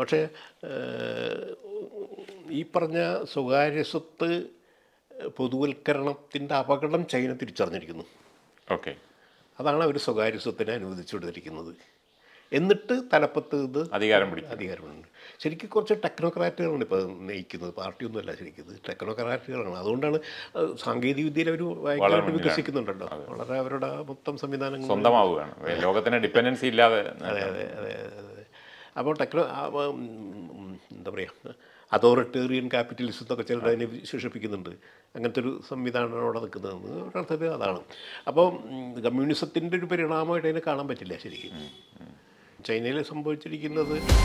പക്ഷേ ഈ പറഞ്ഞ സ്വകാര്യ സ്വത്ത് പൊതുവൽക്കരണത്തിൻ്റെ അപകടം ചൈന തിരിച്ചറിഞ്ഞിരിക്കുന്നു ഓക്കെ അതാണ് അവർ സ്വകാര്യ സ്വത്തിനെ അനുവദിച്ചു കൊടുത്തിരിക്കുന്നത് എന്നിട്ട് തലപ്പത്ത് ഇത് അധികാരം പിടിക്കും അധികാരമുണ്ട് ശരിക്കും കുറച്ച് ടെക്നോക്രാറ്റുകളാണ് ഇപ്പോൾ നയിക്കുന്നത് പാർട്ടിയൊന്നുമല്ല ശരിക്കും ടെക്നോക്രാറ്റുകളാണ് അതുകൊണ്ടാണ് സാങ്കേതിക വിദ്യയിൽ അവർ ഭയങ്കരമായിട്ട് വികസിക്കുന്നുണ്ടല്ലോ വളരെ അവരുടെ മൊത്തം സംവിധാനങ്ങൾ സ്വന്തമാവുകയാണ് ലോകത്തിന് ഡിപ്പെൻഡൻസി ഇല്ലാതെ അതെ അതെ അതെ അപ്പോൾ ടെക്നോ എന്താ പറയുക അതോറിറ്റേറിയൻ ക്യാപിറ്റലിസം എന്നൊക്കെ ചിലർ അതിനെ വിശേഷിപ്പിക്കുന്നുണ്ട് അങ്ങനത്തെ ഒരു സംവിധാനമാണ് അവിടെ നിൽക്കുന്നതെന്ന് ഒരർത്ഥത്തിൽ അതാണ് അപ്പോൾ കമ്മ്യൂണിസത്തിൻ്റെ ഒരു പരിണാമമായിട്ട് അതിനെ കാണാൻ പറ്റില്ല ശരിക്കും ചൈനയിൽ സംഭവിച്ചിരിക്കുന്നത്